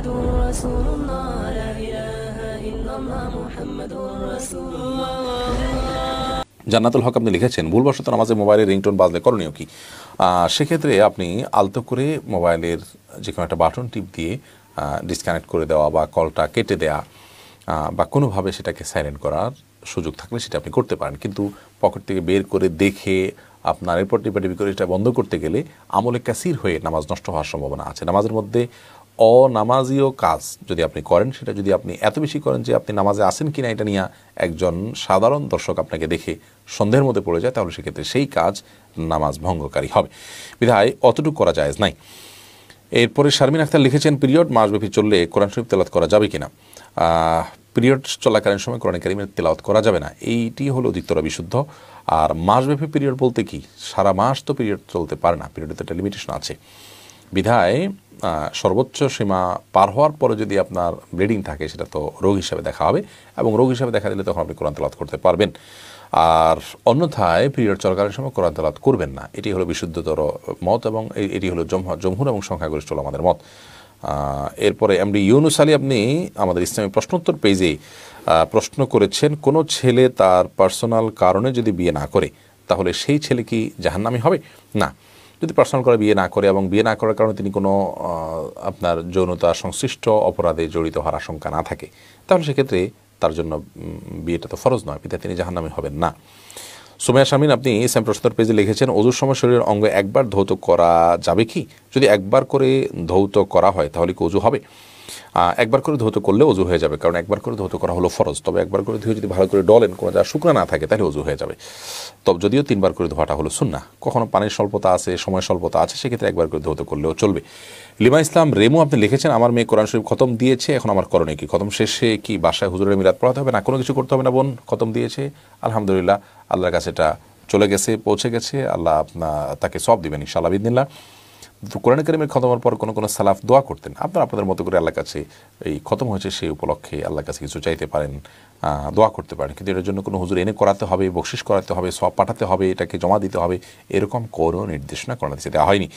জান্নাতুল হক আপনি লিখেছেন ভুলবশত আমাদের মোবাইলের রিংটোন বাজলে করণীয় কি সেক্ষেত্রে আপনি আলতো করে মোবাইলের যে কোনো একটা বাটন টিপ দিয়ে ডিসকানেক্ট করে দেওয়া বা কলটা কেটে দেয়া বা কোনোভাবে সেটাকে সাইলেন্ট করার সুযোগ থাকলে সেটা আপনি করতে পারেন কিন্তু পকেট থেকে বের করে দেখে আপনার এরপর টিপাটিপি করে সেটা বন্ধ করতে গেলে আমলে ক্যাসির হয়ে নামাজ নষ্ট হওয়ার সম্ভাবনা আছে নামাজের মধ্যে অনামাজীয় কাজ যদি আপনি করেন সেটা যদি আপনি এত বেশি করেন যে আপনি নামাজে আসেন কি না এটা নিয়ে একজন সাধারণ দর্শক আপনাকে দেখে সন্দেহের মধ্যে পড়ে যায় তাহলে সেক্ষেত্রে সেই কাজ নামাজ ভঙ্গকারী হবে বিধায় অতটুকু করা যায় নাই এরপরে শারমিন আক্তার লিখেছেন পিরিয়ড মাসব্যাপী চললে কোরআন শরীফ তেলাত করা যাবে কিনা পিরিয়ড চলাকালীন সময় কোরআন কারিমের তেলাওত করা যাবে না এইটি হলো অধিকতর বিশুদ্ধ আর মাসব্যাপী পিরিয়ড বলতে কি সারা মাস তো পিরিয়ড চলতে পারে না পিরিয়ডে তো একটা লিমিটেশন আছে বিধায় সর্বোচ্চ সীমা পার হওয়ার পরে যদি আপনার ব্লিডিং থাকে সেটা তো রোগ হিসাবে দেখা হবে এবং রোগ হিসাবে দেখা দিলে তখন আপনি কোরআন তালাত করতে পারবেন আর অন্যথায় পিরিয়ড চলাকালীন সময় কোরআন তালাত করবেন না এটি হলো বিশুদ্ধতর মত এবং এটি হলো জমহুর এবং সংখ্যাগরিষ্ঠ আমাদের মত এরপরে এমডি ইউনুস আলী আপনি আমাদের ইসলামী প্রশ্নোত্তর পেজে প্রশ্ন করেছেন কোনো ছেলে তার পার্সোনাল কারণে যদি বিয়ে না করে তাহলে সেই ছেলে কি জাহান্নামি হবে না যদি পার্সোনাল করে বিয়ে না করে এবং বিয়ে না করার কারণে তিনি কোনো আপনার যৌনতা সংশ্লিষ্ট অপরাধে জড়িত হওয়ার আশঙ্কা না থাকে তাহলে সেক্ষেত্রে তার জন্য বিয়েটা তো ফরজ নয় পিতা তিনি জাহান্নামে হবেন না সুমায়া শামিন আপনি স্যাম প্রশ্নোত্তর পেজে লিখেছেন অজুর সময় শরীরের অঙ্গ একবার ধৌত করা যাবে কি যদি একবার করে ধৌত করা হয় তাহলে কি অজু হবে একবার করে ধৌত করলে অজু হয়ে যাবে কারণ একবার করে ধৌত করা হলো ফরজ তবে একবার করে ধুয়ে যদি ভালো করে ডলেন কোনো যা শুকনা না থাকে তাহলে অজু হয়ে যাবে তবে যদিও তিনবার করে ধোয়াটা হলো না কখনো পানির স্বল্পতা আছে সময় স্বল্পতা আছে সেক্ষেত্রে একবার করে ধৌত করলেও চলবে লিমা ইসলাম রেমু আপনি লিখেছেন আমার মেয়ে কোরআন শরীফ খতম দিয়েছে এখন আমার করণে কি খতম শেষে কি বাসায় হুজুরের মিরাত পড়াতে হবে না কোনো কিছু করতে হবে না বোন খতম দিয়েছে আলহামদুলিল্লাহ আল্লাহর কাছে এটা চলে গেছে পৌঁছে গেছে আল্লাহ তাকে সব দেবেন ইশা বিদিনিল্লাহ কোরআন করিমের খতমের পর কোনো কোনো সালাফ দোয়া করতেন আপনারা আপনাদের মতো করে আল্লাহ কাছে এই খতম হয়েছে সেই উপলক্ষে আল্লাহ কাছে কিছু চাইতে পারেন দোয়া করতে পারেন কিন্তু এটার জন্য কোনো হুজুর এনে করাতে হবে বকশিস করাতে হবে সব পাঠাতে হবে এটাকে জমা দিতে হবে এরকম কোনো নির্দেশনা করা দিচ্ছে দেওয়া হয়নি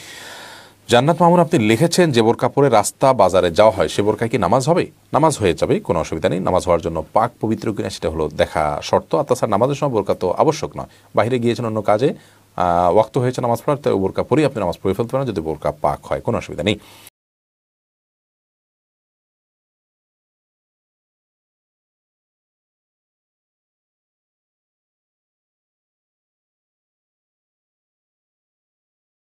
জান্নাত মামুন আপনি লিখেছেন যে বোরকা পরে রাস্তা বাজারে যাওয়া হয় সে বোরকায় কি নামাজ হবে নামাজ হয়ে যাবে কোনো অসুবিধা নেই নামাজ হওয়ার জন্য পাক পবিত্র কিনা সেটা হলো দেখা শর্ত আর তাছাড়া নামাজের সময় বোরকা তো আবশ্যক নয় বাহিরে গিয়েছেন অন্য কাজে ওয়াক্ত হয়েছে নামাজ পড়ার তাই বোরকা পড়ি আপনি নামাজ পড়ে ফেলতে পারেন যদি বোরকা পাক হয় কোনো অসুবিধা নেই